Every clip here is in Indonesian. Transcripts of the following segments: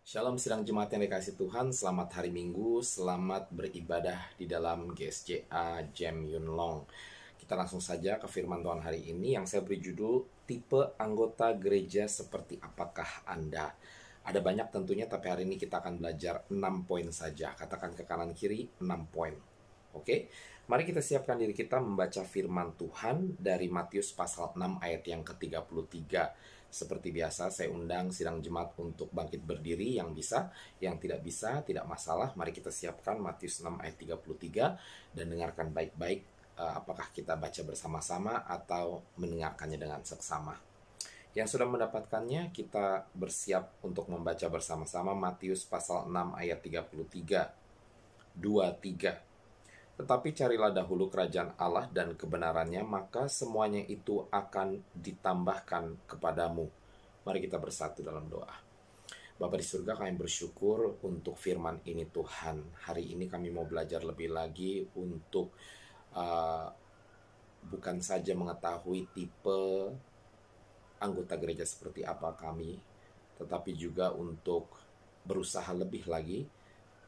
Shalom sidang jemaat yang dikasih Tuhan, selamat hari Minggu, selamat beribadah di dalam GSCA Jam Yun Long. Kita langsung saja ke firman Tuhan hari ini yang saya beri judul Tipe Anggota Gereja Seperti Apakah Anda? Ada banyak tentunya, tapi hari ini kita akan belajar 6 poin saja. Katakan ke kanan kiri 6 poin. Oke, mari kita siapkan diri kita membaca firman Tuhan dari Matius pasal 6 ayat yang ke-33 seperti biasa, saya undang sidang jemaat untuk bangkit berdiri yang bisa, yang tidak bisa, tidak masalah. Mari kita siapkan Matius 6 ayat 33 dan dengarkan baik-baik eh, apakah kita baca bersama-sama atau mendengarkannya dengan seksama. Yang sudah mendapatkannya, kita bersiap untuk membaca bersama-sama Matius pasal 6 ayat 33. 23 tetapi carilah dahulu kerajaan Allah dan kebenarannya, maka semuanya itu akan ditambahkan kepadamu. Mari kita bersatu dalam doa. bapak di surga kami bersyukur untuk firman ini Tuhan. Hari ini kami mau belajar lebih lagi untuk uh, bukan saja mengetahui tipe anggota gereja seperti apa kami, tetapi juga untuk berusaha lebih lagi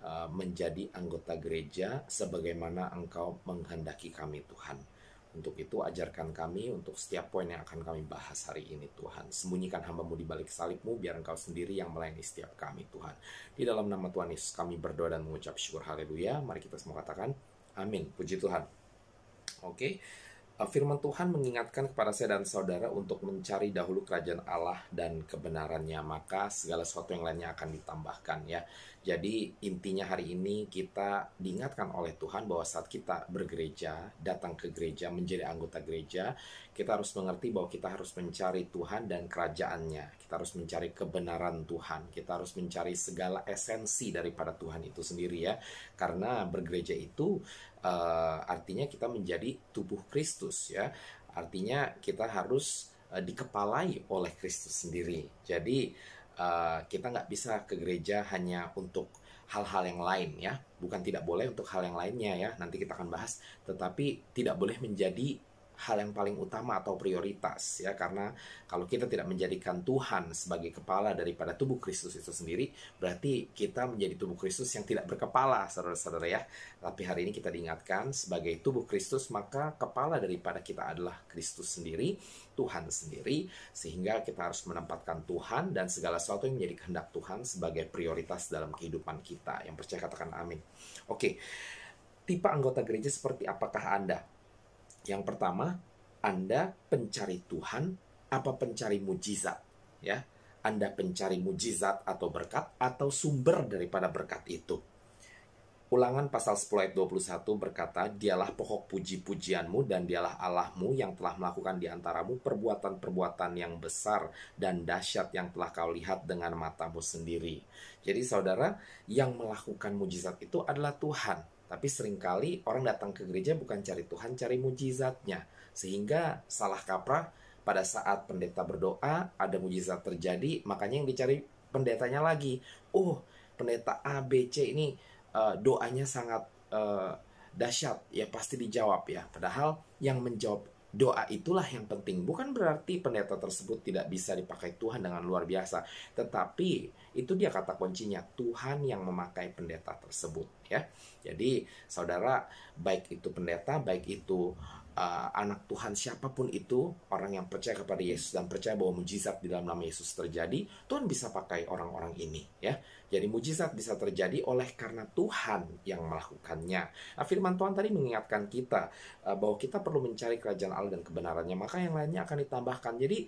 Uh, menjadi anggota gereja sebagaimana engkau menghendaki kami Tuhan. Untuk itu ajarkan kami untuk setiap poin yang akan kami bahas hari ini Tuhan. Sembunyikan hambamu di balik salibmu biar engkau sendiri yang melayani setiap kami Tuhan. Di dalam nama Tuhan Yesus kami berdoa dan mengucap syukur haleluya. Mari kita semua katakan amin. Puji Tuhan. Oke. Okay uh, firman Tuhan mengingatkan kepada saya dan saudara untuk mencari dahulu kerajaan Allah dan kebenarannya, maka segala sesuatu yang lainnya akan ditambahkan ya. Jadi intinya hari ini kita diingatkan oleh Tuhan bahwa saat kita bergereja, datang ke gereja, menjadi anggota gereja, kita harus mengerti bahwa kita harus mencari Tuhan dan kerajaannya. Kita harus mencari kebenaran Tuhan. Kita harus mencari segala esensi daripada Tuhan itu sendiri ya. Karena bergereja itu uh, artinya kita menjadi tubuh Kristus ya. Artinya kita harus uh, dikepalai oleh Kristus sendiri. Jadi Eh, kita nggak bisa ke gereja hanya untuk hal-hal yang lain ya bukan tidak boleh untuk hal yang lainnya ya nanti kita akan bahas tetapi tidak boleh menjadi hal yang paling utama atau prioritas ya karena kalau kita tidak menjadikan Tuhan sebagai kepala daripada tubuh Kristus itu sendiri berarti kita menjadi tubuh Kristus yang tidak berkepala saudara-saudara ya tapi hari ini kita diingatkan sebagai tubuh Kristus maka kepala daripada kita adalah Kristus sendiri Tuhan sendiri sehingga kita harus menempatkan Tuhan dan segala sesuatu yang menjadi kehendak Tuhan sebagai prioritas dalam kehidupan kita yang percaya katakan amin oke tipe anggota gereja seperti apakah Anda yang pertama, Anda pencari Tuhan apa pencari mujizat, ya? Anda pencari mujizat atau berkat atau sumber daripada berkat itu. Ulangan pasal 10 ayat 21 berkata, Dialah pokok puji-pujianmu dan dialah Allahmu yang telah melakukan di antaramu perbuatan-perbuatan yang besar dan dahsyat yang telah kau lihat dengan matamu sendiri. Jadi saudara, yang melakukan mujizat itu adalah Tuhan. Tapi seringkali orang datang ke gereja bukan cari Tuhan, cari mujizatnya. Sehingga salah kaprah pada saat pendeta berdoa, ada mujizat terjadi, makanya yang dicari pendetanya lagi. Oh, pendeta A, B, C ini uh, doanya sangat uh, dahsyat, ya pasti dijawab ya. Padahal yang menjawab Doa itulah yang penting. Bukan berarti pendeta tersebut tidak bisa dipakai Tuhan dengan luar biasa, tetapi itu dia kata kuncinya Tuhan yang memakai pendeta tersebut ya. Jadi saudara baik itu pendeta, baik itu uh, anak Tuhan siapapun itu, orang yang percaya kepada Yesus dan percaya bahwa mujizat di dalam nama Yesus terjadi, Tuhan bisa pakai orang-orang ini, ya. Jadi mujizat bisa terjadi oleh karena Tuhan yang melakukannya. Nah, firman Tuhan tadi mengingatkan kita uh, bahwa kita perlu mencari kerajaan Allah dan kebenarannya, maka yang lainnya akan ditambahkan. Jadi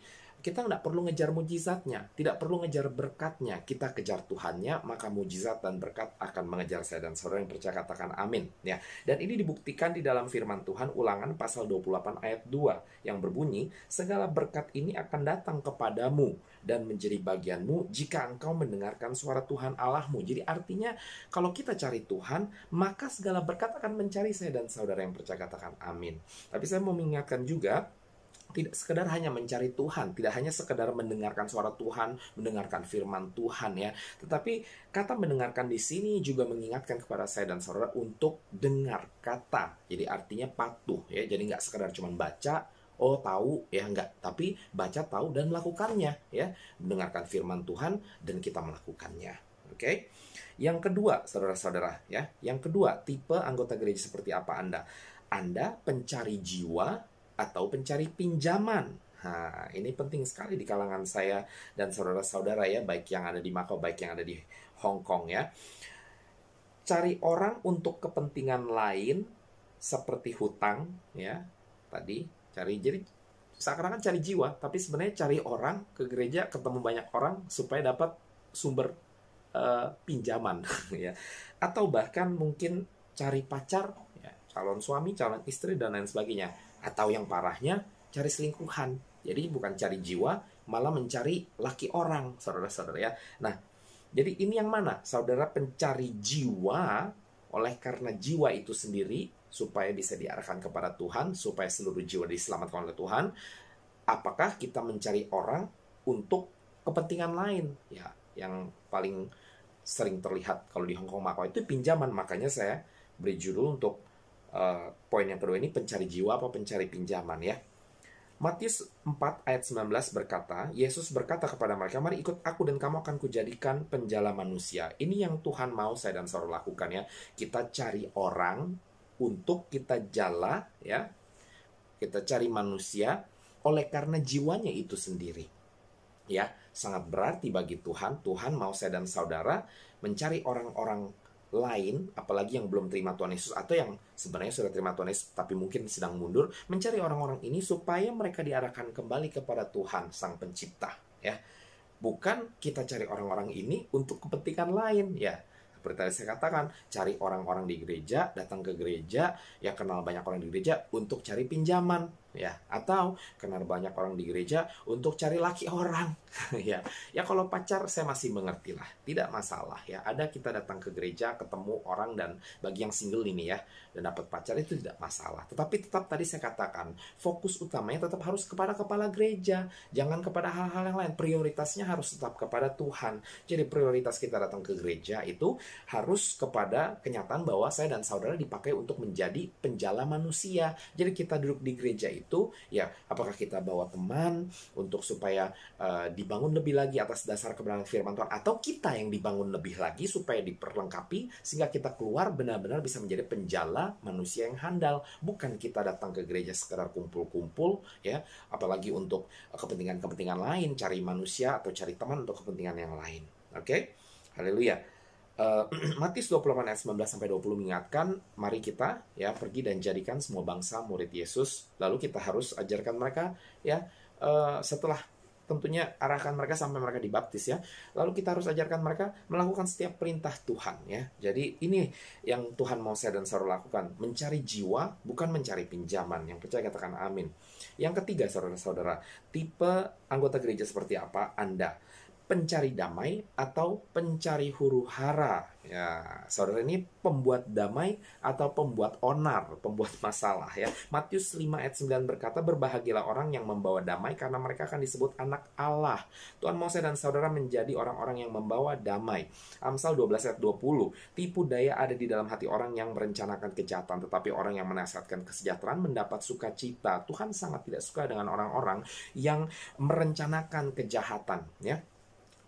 kita nggak perlu ngejar mujizatnya, tidak perlu ngejar berkatnya. Kita kejar Tuhannya, maka mujizat dan berkat akan mengejar saya dan saudara yang percaya katakan amin. Ya. Dan ini dibuktikan di dalam firman Tuhan ulangan pasal 28 ayat 2 yang berbunyi, segala berkat ini akan datang kepadamu dan menjadi bagianmu jika engkau mendengarkan suara Tuhan Allahmu. Jadi artinya kalau kita cari Tuhan, maka segala berkat akan mencari saya dan saudara yang percaya katakan amin. Tapi saya mau mengingatkan juga tidak sekedar hanya mencari Tuhan, tidak hanya sekedar mendengarkan suara Tuhan, mendengarkan firman Tuhan ya, tetapi kata mendengarkan di sini juga mengingatkan kepada saya dan saudara untuk dengar kata. Jadi artinya patuh ya, jadi nggak sekedar cuma baca, oh tahu ya nggak, tapi baca tahu dan melakukannya ya, mendengarkan firman Tuhan dan kita melakukannya. Oke. Okay? Yang kedua, saudara-saudara ya, yang kedua tipe anggota gereja seperti apa Anda? Anda pencari jiwa atau pencari pinjaman. Nah, ini penting sekali di kalangan saya dan saudara-saudara ya, baik yang ada di Makau, baik yang ada di Hong Kong ya. Cari orang untuk kepentingan lain seperti hutang ya, tadi cari jadi sekarang kan cari jiwa, tapi sebenarnya cari orang ke gereja ketemu banyak orang supaya dapat sumber uh, pinjaman ya. Atau bahkan mungkin cari pacar ya, calon suami, calon istri dan lain sebagainya atau yang parahnya cari selingkuhan. Jadi bukan cari jiwa, malah mencari laki orang, saudara-saudara ya. Nah, jadi ini yang mana? Saudara pencari jiwa oleh karena jiwa itu sendiri supaya bisa diarahkan kepada Tuhan, supaya seluruh jiwa diselamatkan oleh Tuhan. Apakah kita mencari orang untuk kepentingan lain? Ya, yang paling sering terlihat kalau di Hongkong Makau itu pinjaman. Makanya saya beri judul untuk Eh, poin yang kedua ini pencari jiwa apa pencari pinjaman ya. Matius 4 ayat 19 berkata, Yesus berkata kepada mereka, mari ikut aku dan kamu akan kujadikan penjala manusia. Ini yang Tuhan mau saya dan saudara lakukan ya. Kita cari orang untuk kita jala ya. Kita cari manusia oleh karena jiwanya itu sendiri. Ya, sangat berarti bagi Tuhan. Tuhan mau saya dan saudara mencari orang-orang lain, apalagi yang belum terima Tuhan Yesus atau yang sebenarnya sudah terima Tuhan Yesus tapi mungkin sedang mundur, mencari orang-orang ini supaya mereka diarahkan kembali kepada Tuhan Sang Pencipta, ya. Bukan kita cari orang-orang ini untuk kepentingan lain, ya seperti tadi saya katakan, cari orang-orang di gereja, datang ke gereja, ya kenal banyak orang di gereja untuk cari pinjaman ya atau kenal banyak orang di gereja untuk cari laki orang ya ya kalau pacar saya masih mengerti lah tidak masalah ya ada kita datang ke gereja ketemu orang dan bagi yang single ini ya dan dapat pacar itu tidak masalah. Tetapi tetap tadi saya katakan, fokus utamanya tetap harus kepada kepala gereja, jangan kepada hal-hal yang lain. Prioritasnya harus tetap kepada Tuhan. Jadi prioritas kita datang ke gereja itu harus kepada kenyataan bahwa saya dan saudara dipakai untuk menjadi penjala manusia. Jadi kita duduk di gereja itu, ya apakah kita bawa teman untuk supaya uh, dibangun lebih lagi atas dasar kebenaran firman Tuhan atau kita yang dibangun lebih lagi supaya diperlengkapi sehingga kita keluar benar-benar bisa menjadi penjala adalah manusia yang handal, bukan kita datang ke gereja sekedar kumpul-kumpul ya, apalagi untuk eh, kepentingan-kepentingan lain, cari manusia atau cari teman untuk kepentingan yang lain. Oke? Okay? Haleluya. Uh, Matius 28 ayat 19 sampai 20 mengingatkan, mari kita ya pergi dan jadikan semua bangsa murid Yesus. Lalu kita harus ajarkan mereka ya uh, setelah tentunya arahkan mereka sampai mereka dibaptis ya. Lalu kita harus ajarkan mereka melakukan setiap perintah Tuhan ya. Jadi ini yang Tuhan mau saya dan saudara lakukan, mencari jiwa bukan mencari pinjaman. Yang percaya katakan amin. Yang ketiga saudara-saudara, tipe anggota gereja seperti apa Anda? pencari damai atau pencari huru hara. Ya, saudara ini pembuat damai atau pembuat onar, pembuat masalah ya. Matius 5 ayat 9 berkata, "Berbahagialah orang yang membawa damai karena mereka akan disebut anak Allah." Tuhan Mose dan saudara menjadi orang-orang yang membawa damai. Amsal 12 ayat 20, "Tipu daya ada di dalam hati orang yang merencanakan kejahatan, tetapi orang yang menasihatkan kesejahteraan mendapat sukacita." Tuhan sangat tidak suka dengan orang-orang yang merencanakan kejahatan, ya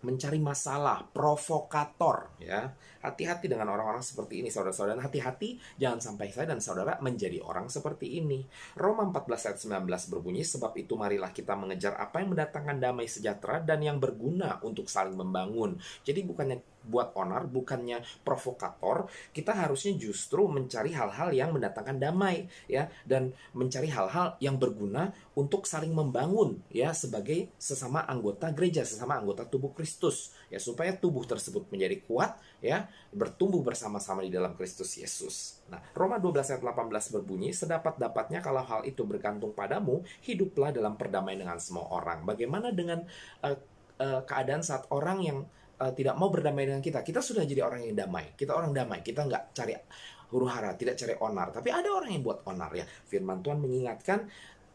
mencari masalah, provokator ya. Hati-hati dengan orang-orang seperti ini saudara-saudara. Hati-hati jangan sampai saya dan saudara menjadi orang seperti ini. Roma 14 ayat 19 berbunyi sebab itu marilah kita mengejar apa yang mendatangkan damai sejahtera dan yang berguna untuk saling membangun. Jadi bukannya buat onar, bukannya provokator, kita harusnya justru mencari hal-hal yang mendatangkan damai ya dan mencari hal-hal yang berguna untuk saling membangun ya sebagai sesama anggota gereja, sesama anggota tubuh Kristus ya supaya tubuh tersebut menjadi kuat ya, bertumbuh bersama-sama di dalam Kristus Yesus. Nah, Roma 12 ayat 18 berbunyi, sedapat-dapatnya kalau hal itu bergantung padamu, hiduplah dalam perdamaian dengan semua orang. Bagaimana dengan uh, uh, keadaan saat orang yang uh, tidak mau berdamai dengan kita. Kita sudah jadi orang yang damai. Kita orang damai. Kita nggak cari huru hara, tidak cari onar. Tapi ada orang yang buat onar ya. Firman Tuhan mengingatkan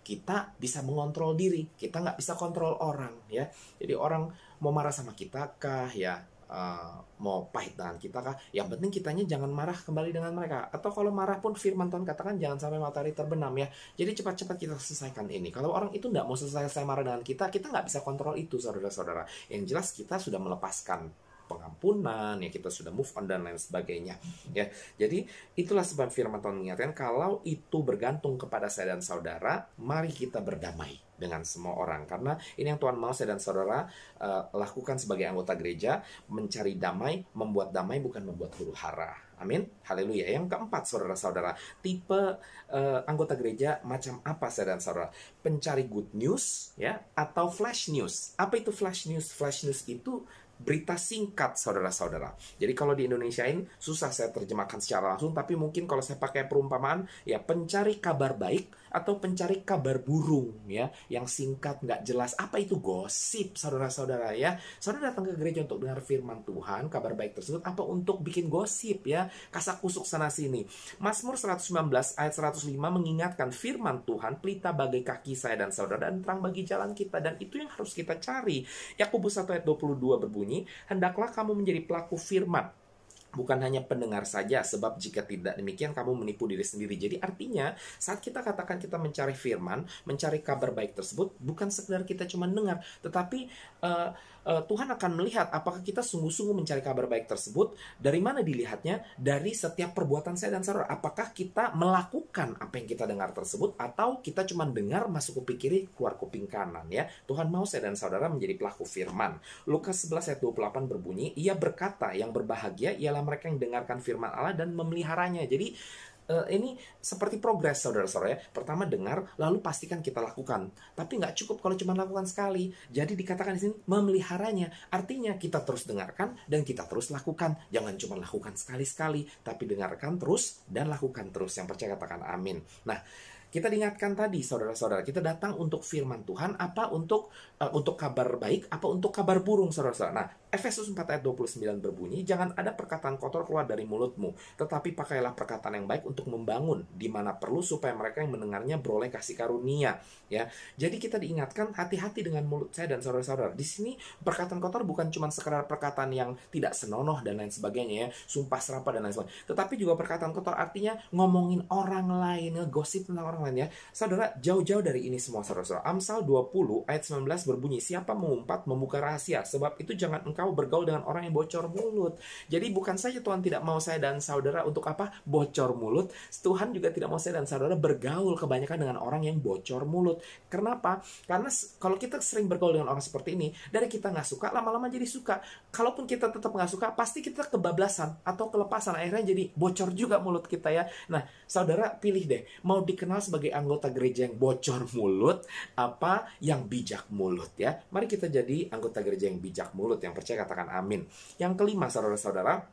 kita bisa mengontrol diri. Kita nggak bisa kontrol orang ya. Jadi orang mau marah sama kita kah ya Uh, mau pahit dengan kita kah? Yang penting kitanya jangan marah kembali dengan mereka. Atau kalau marah pun firman Tuhan katakan jangan sampai matahari terbenam ya. Jadi cepat-cepat kita selesaikan ini. Kalau orang itu nggak mau selesai, selesai marah dengan kita, kita nggak bisa kontrol itu saudara-saudara. Yang jelas kita sudah melepaskan pengampunan ya kita sudah move on dan lain sebagainya ya jadi itulah sebab firman Tuhan mengingatkan kalau itu bergantung kepada saya dan saudara mari kita berdamai dengan semua orang karena ini yang Tuhan mau saya dan saudara uh, lakukan sebagai anggota gereja mencari damai membuat damai bukan membuat huru hara amin haleluya yang keempat saudara-saudara tipe uh, anggota gereja macam apa saya dan saudara pencari good news ya atau flash news apa itu flash news flash news itu berita singkat saudara-saudara. Jadi kalau di Indonesia ini susah saya terjemahkan secara langsung tapi mungkin kalau saya pakai perumpamaan ya pencari kabar baik atau pencari kabar burung ya yang singkat nggak jelas apa itu gosip saudara-saudara ya saudara datang ke gereja untuk dengar firman Tuhan kabar baik tersebut apa untuk bikin gosip ya kasak kusuk sana sini Mazmur 119 ayat 105 mengingatkan firman Tuhan pelita bagi kaki saya dan saudara dan terang bagi jalan kita dan itu yang harus kita cari Yakobus 1 ayat 22 berbunyi hendaklah kamu menjadi pelaku firman bukan hanya pendengar saja, sebab jika tidak demikian kamu menipu diri sendiri. Jadi artinya saat kita katakan kita mencari firman, mencari kabar baik tersebut, bukan sekedar kita cuma dengar, tetapi uh, uh, Tuhan akan melihat apakah kita sungguh-sungguh mencari kabar baik tersebut, dari mana dilihatnya, dari setiap perbuatan saya dan saudara, apakah kita melakukan apa yang kita dengar tersebut, atau kita cuma dengar masuk kuping kiri, keluar kuping kanan ya. Tuhan mau saya dan saudara menjadi pelaku firman. Lukas 11 ayat 28 berbunyi, ia berkata yang berbahagia ialah mereka yang dengarkan firman Allah dan memeliharanya. Jadi uh, ini seperti progres saudara-saudara ya. Pertama dengar, lalu pastikan kita lakukan. Tapi nggak cukup kalau cuma lakukan sekali. Jadi dikatakan di sini memeliharanya. Artinya kita terus dengarkan dan kita terus lakukan. Jangan cuma lakukan sekali-sekali, tapi dengarkan terus dan lakukan terus. Yang percaya katakan amin. Nah, kita diingatkan tadi saudara-saudara kita datang untuk firman Tuhan apa untuk uh, untuk kabar baik apa untuk kabar burung saudara-saudara nah Efesus 4 ayat 29 berbunyi, Jangan ada perkataan kotor keluar dari mulutmu, tetapi pakailah perkataan yang baik untuk membangun, di mana perlu supaya mereka yang mendengarnya beroleh kasih karunia. ya. Jadi kita diingatkan hati-hati dengan mulut saya dan saudara-saudara. Di sini perkataan kotor bukan cuma sekedar perkataan yang tidak senonoh dan lain sebagainya ya, sumpah serapah dan lain sebagainya. Tetapi juga perkataan kotor artinya ngomongin orang lain, ngegosip tentang orang lain ya. Saudara, jauh-jauh dari ini semua saudara-saudara. Amsal 20 ayat 19 berbunyi, Siapa mengumpat membuka rahasia, sebab itu jangan engkau kamu bergaul dengan orang yang bocor mulut. Jadi bukan saja Tuhan tidak mau saya dan saudara untuk apa? Bocor mulut. Tuhan juga tidak mau saya dan saudara bergaul kebanyakan dengan orang yang bocor mulut. Kenapa? Karena kalau kita sering bergaul dengan orang seperti ini, dari kita nggak suka, lama-lama jadi suka. Kalaupun kita tetap nggak suka, pasti kita kebablasan atau kelepasan. Akhirnya jadi bocor juga mulut kita ya. Nah, saudara pilih deh, mau dikenal sebagai anggota gereja yang bocor mulut, apa yang bijak mulut ya. Mari kita jadi anggota gereja yang bijak mulut, yang percaya percaya katakan amin. Yang kelima saudara-saudara,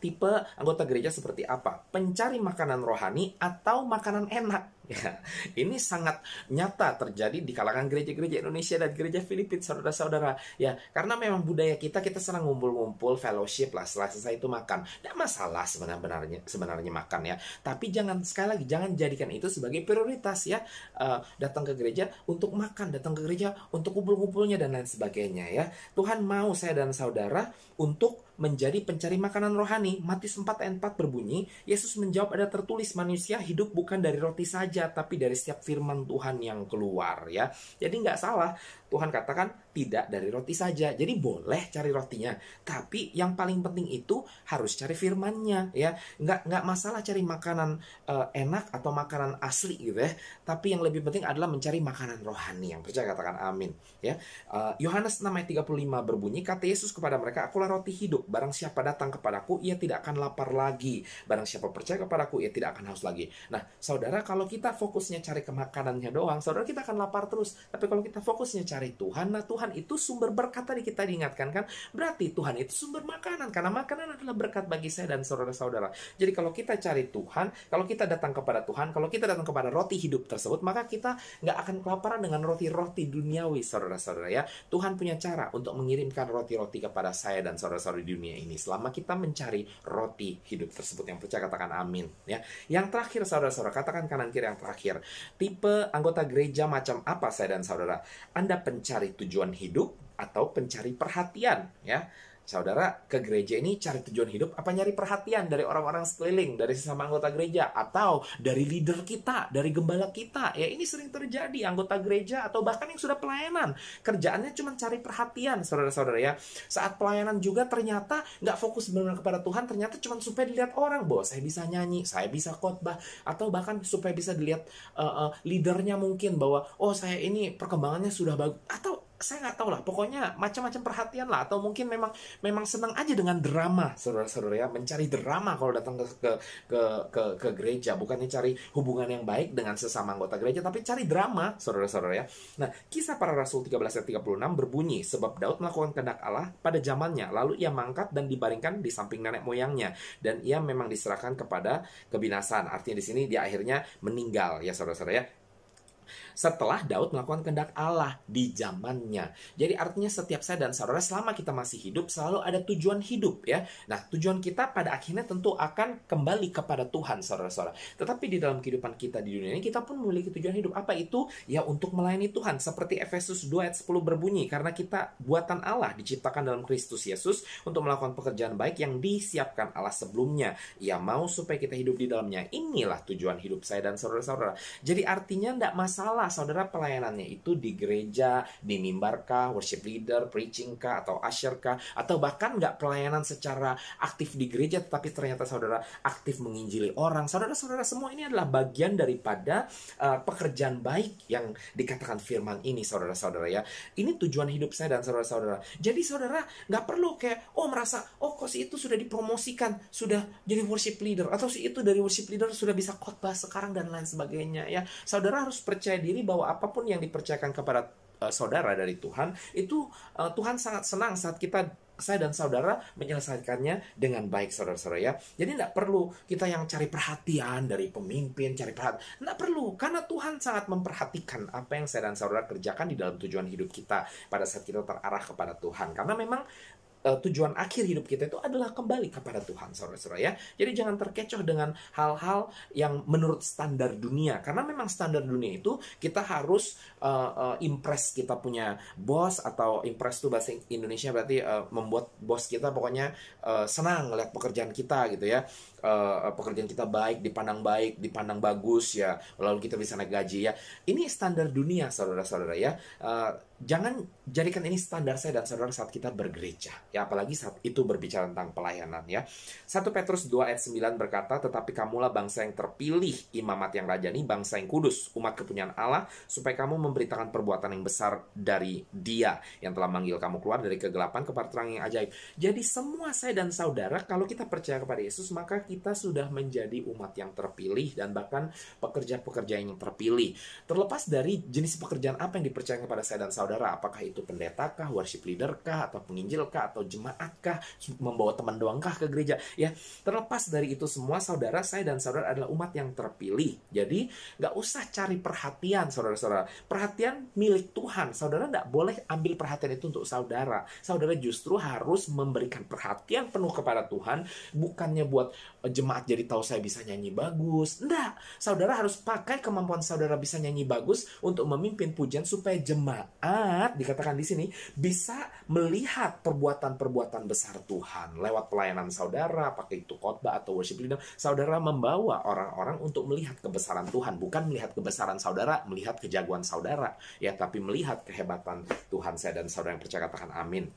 tipe anggota gereja seperti apa? Pencari makanan rohani atau makanan enak? Ya, ini sangat nyata terjadi di kalangan gereja-gereja Indonesia dan gereja Filipina, saudara-saudara. Ya, karena memang budaya kita kita senang ngumpul-ngumpul, fellowship lah, setelah selesai itu makan. Tidak masalah sebenarnya sebenarnya makan ya. Tapi jangan sekali lagi jangan jadikan itu sebagai prioritas ya. Uh, datang ke gereja untuk makan, datang ke gereja untuk kumpul-kumpulnya dan lain sebagainya ya. Tuhan mau saya dan saudara untuk menjadi pencari makanan rohani. Matius 4 ayat 4 berbunyi, Yesus menjawab ada tertulis manusia hidup bukan dari roti saja saja tapi dari setiap firman Tuhan yang keluar ya. Jadi nggak salah Tuhan katakan tidak dari roti saja. Jadi boleh cari rotinya, tapi yang paling penting itu harus cari firmannya ya. Nggak nggak masalah cari makanan uh, enak atau makanan asli gitu ya. Tapi yang lebih penting adalah mencari makanan rohani. Yang percaya katakan amin ya. Eh, Yohanes uh, 35 berbunyi kata Yesus kepada mereka, "Akulah roti hidup. Barang siapa datang kepadaku, ia tidak akan lapar lagi. Barang siapa percaya kepadaku, ia tidak akan haus lagi." Nah, saudara kalau kita fokusnya cari kemakanannya doang, saudara kita akan lapar terus. Tapi kalau kita fokusnya cari dari Tuhan, nah Tuhan itu sumber berkat tadi kita diingatkan kan, berarti Tuhan itu sumber makanan, karena makanan adalah berkat bagi saya dan saudara-saudara. Jadi kalau kita cari Tuhan, kalau kita datang kepada Tuhan, kalau kita datang kepada roti hidup tersebut, maka kita nggak akan kelaparan dengan roti-roti duniawi, saudara-saudara ya. Tuhan punya cara untuk mengirimkan roti-roti kepada saya dan saudara-saudara di dunia ini, selama kita mencari roti hidup tersebut. Yang percaya katakan amin ya. Yang terakhir saudara-saudara, katakan kanan kiri yang terakhir. Tipe anggota gereja macam apa saya dan saudara? Anda pencari tujuan hidup atau pencari perhatian ya saudara ke gereja ini cari tujuan hidup apa nyari perhatian dari orang-orang sekeliling dari sesama anggota gereja atau dari leader kita dari gembala kita ya ini sering terjadi anggota gereja atau bahkan yang sudah pelayanan kerjaannya cuma cari perhatian saudara-saudara ya saat pelayanan juga ternyata nggak fokus benar-benar kepada Tuhan ternyata cuma supaya dilihat orang bahwa saya bisa nyanyi saya bisa khotbah atau bahkan supaya bisa dilihat uh, uh, leadernya mungkin bahwa oh saya ini perkembangannya sudah bagus atau saya nggak tahu lah pokoknya macam-macam perhatian lah atau mungkin memang memang senang aja dengan drama saudara-saudara ya mencari drama kalau datang ke ke ke ke, ke gereja bukannya cari hubungan yang baik dengan sesama anggota gereja tapi cari drama saudara-saudara ya nah kisah para rasul 13 ayat 36 berbunyi sebab Daud melakukan kehendak Allah pada zamannya lalu ia mangkat dan dibaringkan di samping nenek moyangnya dan ia memang diserahkan kepada kebinasaan artinya di sini dia akhirnya meninggal ya saudara-saudara ya setelah Daud melakukan kehendak Allah di zamannya. Jadi artinya setiap saya dan saudara selama kita masih hidup selalu ada tujuan hidup ya. Nah, tujuan kita pada akhirnya tentu akan kembali kepada Tuhan saudara-saudara. Tetapi di dalam kehidupan kita di dunia ini kita pun memiliki tujuan hidup. Apa itu? Ya untuk melayani Tuhan seperti Efesus 2 ayat 10 berbunyi karena kita buatan Allah diciptakan dalam Kristus Yesus untuk melakukan pekerjaan baik yang disiapkan Allah sebelumnya. Ya mau supaya kita hidup di dalamnya. Inilah tujuan hidup saya dan saudara-saudara. Jadi artinya tidak mas salah saudara pelayanannya itu di gereja, di mimbar kah, worship leader, preaching kah, atau usher kah, atau bahkan nggak pelayanan secara aktif di gereja tetapi ternyata saudara aktif menginjili orang. Saudara-saudara semua ini adalah bagian daripada uh, pekerjaan baik yang dikatakan firman ini saudara-saudara ya. Ini tujuan hidup saya dan saudara-saudara. Jadi saudara nggak perlu kayak oh merasa oh kok si itu sudah dipromosikan, sudah jadi worship leader atau si itu dari worship leader sudah bisa khotbah sekarang dan lain sebagainya ya. Saudara harus percaya percaya diri bahwa apapun yang dipercayakan kepada uh, saudara dari Tuhan itu uh, Tuhan sangat senang saat kita saya dan saudara menyelesaikannya dengan baik saudara-saudara ya. Jadi tidak perlu kita yang cari perhatian dari pemimpin, cari perhatian. Tidak perlu, karena Tuhan sangat memperhatikan apa yang saya dan saudara kerjakan di dalam tujuan hidup kita pada saat kita terarah kepada Tuhan. Karena memang uh, tujuan akhir hidup kita itu adalah kembali kepada Tuhan, saudara-saudara ya. Jadi jangan terkecoh dengan hal-hal yang menurut standar dunia, karena memang standar dunia itu kita harus uh, uh, impress kita punya bos atau impress itu bahasa Indonesia berarti uh, membuat bos kita pokoknya uh, senang lihat pekerjaan kita gitu ya. Uh, pekerjaan kita baik, dipandang baik, dipandang bagus ya, lalu kita bisa naik gaji ya. Ini standar dunia, saudara-saudara ya. Uh, jangan jadikan ini standar saya dan saudara saat kita bergereja ya apalagi saat itu berbicara tentang pelayanan ya. 1 Petrus 2 ayat 9 berkata, tetapi kamulah bangsa yang terpilih, imamat yang rajani, bangsa yang kudus, umat kepunyaan Allah, supaya kamu memberitakan perbuatan yang besar dari dia yang telah manggil kamu keluar dari kegelapan kepada terang yang ajaib. Jadi semua saya dan saudara, kalau kita percaya kepada Yesus, maka kita sudah menjadi umat yang terpilih dan bahkan pekerja-pekerja yang terpilih. Terlepas dari jenis pekerjaan apa yang dipercaya kepada saya dan saudara, apakah itu pendeta kah, worship leader kah, atau penginjil kah, atau jemaat jemaatkah membawa teman doangkah ke gereja ya terlepas dari itu semua saudara saya dan saudara adalah umat yang terpilih jadi nggak usah cari perhatian saudara-saudara perhatian milik Tuhan saudara nggak boleh ambil perhatian itu untuk saudara saudara justru harus memberikan perhatian penuh kepada Tuhan bukannya buat eh, jemaat jadi tahu saya bisa nyanyi bagus enggak saudara harus pakai kemampuan saudara bisa nyanyi bagus untuk memimpin pujian supaya jemaat dikatakan di sini bisa melihat perbuatan perbuatan besar Tuhan lewat pelayanan saudara, pakai itu khotbah atau worship leader, saudara membawa orang-orang untuk melihat kebesaran Tuhan, bukan melihat kebesaran saudara, melihat kejagoan saudara, ya tapi melihat kehebatan Tuhan saya dan saudara yang percaya katakan amin.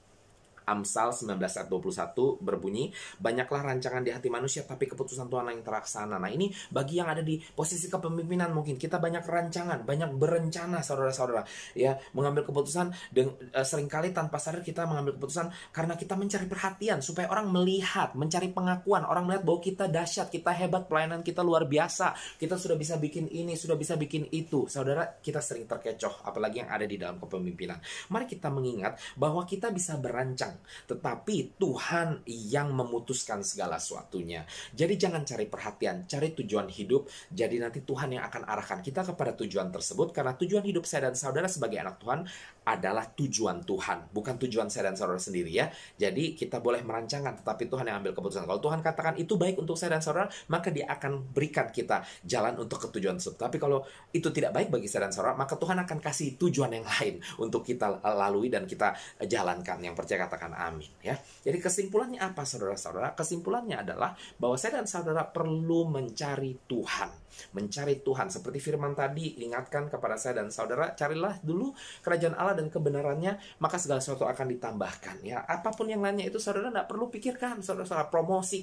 Amsal 19:21 berbunyi, banyaklah rancangan di hati manusia tapi keputusan Tuhan yang terlaksana. Nah ini bagi yang ada di posisi kepemimpinan mungkin kita banyak rancangan, banyak berencana saudara-saudara ya mengambil keputusan dan uh, eh, seringkali tanpa sadar kita mengambil keputusan karena kita mencari perhatian supaya orang melihat, mencari pengakuan, orang melihat bahwa kita dahsyat, kita hebat, pelayanan kita luar biasa, kita sudah bisa bikin ini, sudah bisa bikin itu. Saudara, kita sering terkecoh apalagi yang ada di dalam kepemimpinan. Mari kita mengingat bahwa kita bisa berancang panjang, tetapi Tuhan yang memutuskan segala sesuatunya. Jadi jangan cari perhatian, cari tujuan hidup. Jadi nanti Tuhan yang akan arahkan kita kepada tujuan tersebut karena tujuan hidup saya dan saudara sebagai anak Tuhan adalah tujuan Tuhan, bukan tujuan saya dan saudara sendiri ya. Jadi kita boleh merancangkan tetapi Tuhan yang ambil keputusan. Kalau Tuhan katakan itu baik untuk saya dan saudara, maka dia akan berikan kita jalan untuk ketujuan tersebut. Tapi kalau itu tidak baik bagi saya dan saudara, maka Tuhan akan kasih tujuan yang lain untuk kita lalui dan kita jalankan. Yang percaya katakan katakan amin ya. Jadi kesimpulannya apa saudara-saudara? Kesimpulannya adalah bahwa saya dan saudara perlu mencari Tuhan mencari Tuhan. Seperti firman tadi, ingatkan kepada saya dan saudara, carilah dulu kerajaan Allah dan kebenarannya, maka segala sesuatu akan ditambahkan. Ya, apapun yang lainnya itu saudara tidak perlu pikirkan, saudara-saudara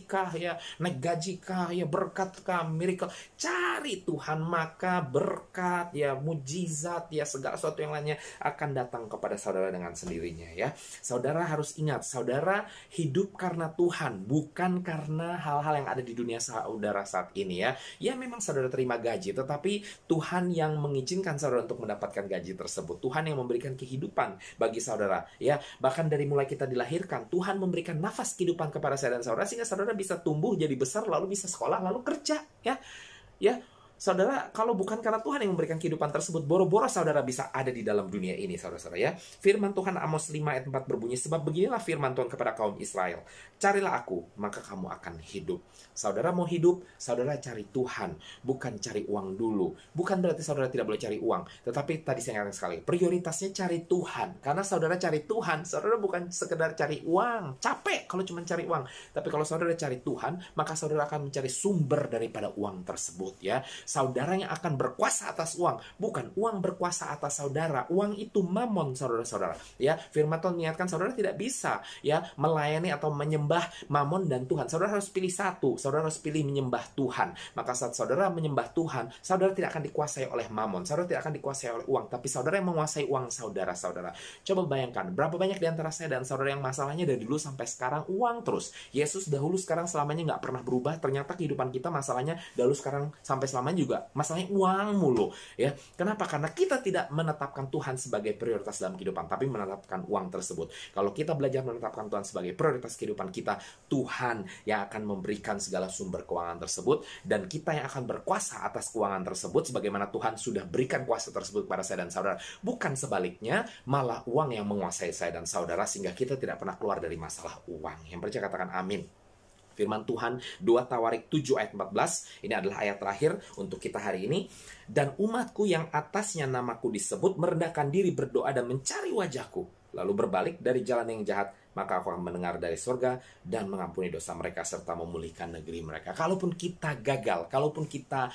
kah ya, naik kah ya, berkat kah miracle. Cari Tuhan maka berkat ya, mujizat ya, segala sesuatu yang lainnya akan datang kepada saudara dengan sendirinya ya. Saudara harus ingat, saudara hidup karena Tuhan, bukan karena hal-hal yang ada di dunia saudara saat ini ya. Ya memang saudara terima gaji, tetapi Tuhan yang mengizinkan saudara untuk mendapatkan gaji tersebut. Tuhan yang memberikan kehidupan bagi saudara, ya. Bahkan dari mulai kita dilahirkan, Tuhan memberikan nafas kehidupan kepada saya dan saudara sehingga saudara bisa tumbuh jadi besar lalu bisa sekolah lalu kerja, ya. Ya, Saudara, kalau bukan karena Tuhan yang memberikan kehidupan tersebut, boro-boro saudara bisa ada di dalam dunia ini, saudara-saudara ya. Firman Tuhan Amos 5 ayat 4 berbunyi, sebab beginilah firman Tuhan kepada kaum Israel. Carilah aku, maka kamu akan hidup. Saudara mau hidup, saudara cari Tuhan, bukan cari uang dulu. Bukan berarti saudara tidak boleh cari uang, tetapi tadi saya ingatkan sekali, prioritasnya cari Tuhan. Karena saudara cari Tuhan, saudara bukan sekedar cari uang. Capek kalau cuma cari uang. Tapi kalau saudara cari Tuhan, maka saudara akan mencari sumber daripada uang tersebut ya. Saudara yang akan berkuasa atas uang, bukan uang berkuasa atas saudara. Uang itu mamon saudara-saudara ya. Firman Tuhan mengingatkan saudara tidak bisa ya melayani atau menyembah mamon dan Tuhan. Saudara harus pilih satu. Saudara harus pilih menyembah Tuhan. Maka saat saudara menyembah Tuhan, saudara tidak akan dikuasai oleh mamon, saudara tidak akan dikuasai oleh uang, tapi saudara yang menguasai uang saudara-saudara. Coba bayangkan, berapa banyak di antara saya dan saudara yang masalahnya dari dulu sampai sekarang uang terus. Yesus dahulu sekarang selamanya nggak pernah berubah, ternyata kehidupan kita masalahnya dahulu sekarang sampai selamanya juga masalahnya uang mulu. ya Kenapa? Karena kita tidak menetapkan Tuhan sebagai prioritas dalam kehidupan, tapi menetapkan uang tersebut. Kalau kita belajar menetapkan Tuhan sebagai prioritas kehidupan kita, Tuhan yang akan memberikan segala segala sumber keuangan tersebut dan kita yang akan berkuasa atas keuangan tersebut sebagaimana Tuhan sudah berikan kuasa tersebut kepada saya dan saudara. Bukan sebaliknya, malah uang yang menguasai saya dan saudara sehingga kita tidak pernah keluar dari masalah uang. Yang percaya katakan amin. Firman Tuhan 2 Tawarik 7 ayat 14 ini adalah ayat terakhir untuk kita hari ini dan umatku yang atasnya namaku disebut merendahkan diri berdoa dan mencari wajahku lalu berbalik dari jalan yang jahat maka aku akan mendengar dari surga dan mengampuni dosa mereka serta memulihkan negeri mereka. Kalaupun kita gagal, kalaupun kita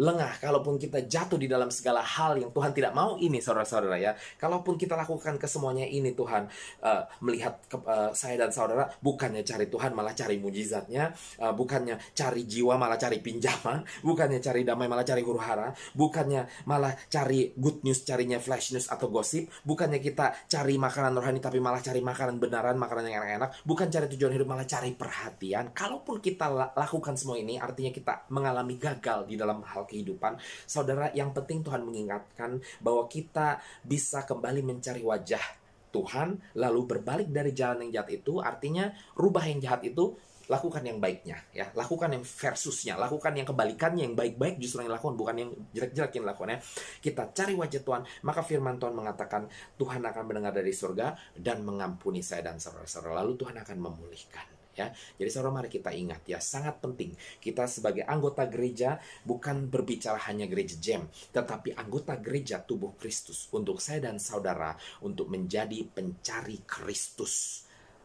lengah, kalaupun kita jatuh di dalam segala hal yang Tuhan tidak mau ini, saudara-saudara ya. Kalaupun kita lakukan kesemuanya ini, Tuhan uh, melihat ke, uh, saya dan saudara bukannya cari Tuhan malah cari mujizatnya, uh, bukannya cari jiwa malah cari pinjaman, bukannya cari damai malah cari huru hara, bukannya malah cari good news, carinya flash news atau gosip, bukannya kita cari makanan rohani tapi malah cari makanan benaran, makanan yang enak-enak, bukan cari tujuan hidup malah cari perhatian. Kalaupun kita lakukan semua ini, artinya kita mengalami gagal di dalam hal soal kehidupan, saudara, yang penting Tuhan mengingatkan bahwa kita bisa kembali mencari wajah Tuhan, lalu berbalik dari jalan yang jahat itu, artinya rubah yang jahat itu lakukan yang baiknya ya lakukan yang versusnya lakukan yang kebalikannya yang baik-baik justru yang lakukan bukan yang jelek-jelek yang lakukan ya kita cari wajah Tuhan maka firman Tuhan mengatakan Tuhan akan mendengar dari surga dan mengampuni saya dan saudara-saudara lalu Tuhan akan memulihkan ya. Jadi saudara mari kita ingat ya, sangat penting kita sebagai anggota gereja bukan berbicara hanya gereja jam, tetapi anggota gereja tubuh Kristus untuk saya dan saudara untuk menjadi pencari Kristus.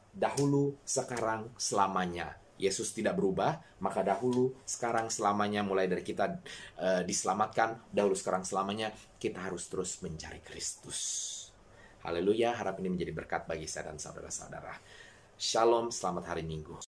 Dahulu, sekarang, selamanya. Yesus tidak berubah, maka dahulu, sekarang, selamanya, mulai dari kita e, diselamatkan, dahulu, sekarang, selamanya, kita harus terus mencari Kristus. Haleluya, harap ini menjadi berkat bagi saya dan saudara-saudara. Shalom, selamat hari Minggu.